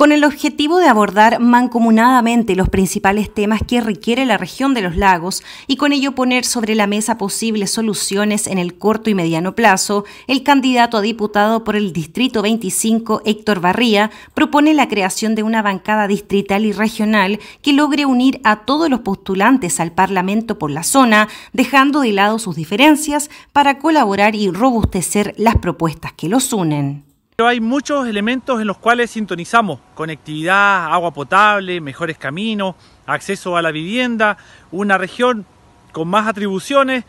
con el objetivo de abordar mancomunadamente los principales temas que requiere la región de los lagos y con ello poner sobre la mesa posibles soluciones en el corto y mediano plazo, el candidato a diputado por el Distrito 25, Héctor Barría, propone la creación de una bancada distrital y regional que logre unir a todos los postulantes al Parlamento por la zona, dejando de lado sus diferencias para colaborar y robustecer las propuestas que los unen. Pero hay muchos elementos en los cuales sintonizamos, conectividad, agua potable, mejores caminos, acceso a la vivienda, una región con más atribuciones.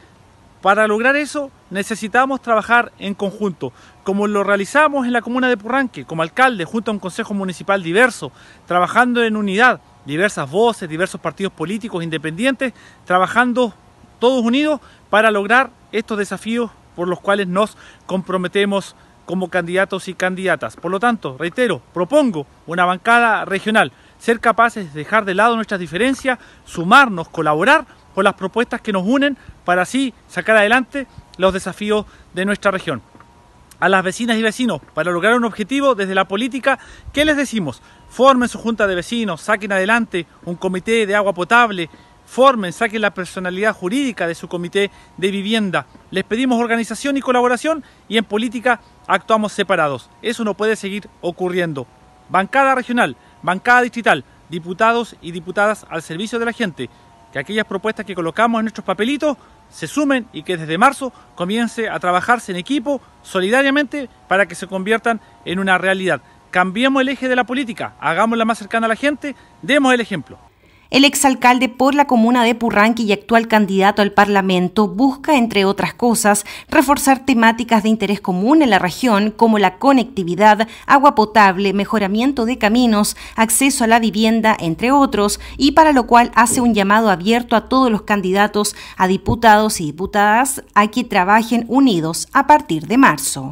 Para lograr eso necesitamos trabajar en conjunto, como lo realizamos en la comuna de Purranque, como alcalde, junto a un consejo municipal diverso, trabajando en unidad, diversas voces, diversos partidos políticos independientes, trabajando todos unidos para lograr estos desafíos por los cuales nos comprometemos como candidatos y candidatas. Por lo tanto, reitero, propongo una bancada regional, ser capaces de dejar de lado nuestras diferencias, sumarnos, colaborar con las propuestas que nos unen para así sacar adelante los desafíos de nuestra región. A las vecinas y vecinos, para lograr un objetivo desde la política, ¿qué les decimos? Formen su junta de vecinos, saquen adelante un comité de agua potable, formen, saquen la personalidad jurídica de su comité de vivienda. Les pedimos organización y colaboración y en política actuamos separados. Eso no puede seguir ocurriendo. Bancada regional, bancada distrital, diputados y diputadas al servicio de la gente. Que aquellas propuestas que colocamos en nuestros papelitos se sumen y que desde marzo comience a trabajarse en equipo, solidariamente, para que se conviertan en una realidad. Cambiemos el eje de la política, hagámosla más cercana a la gente, demos el ejemplo. El exalcalde por la comuna de Purranqui y actual candidato al Parlamento busca, entre otras cosas, reforzar temáticas de interés común en la región como la conectividad, agua potable, mejoramiento de caminos, acceso a la vivienda, entre otros, y para lo cual hace un llamado abierto a todos los candidatos a diputados y diputadas a que trabajen unidos a partir de marzo.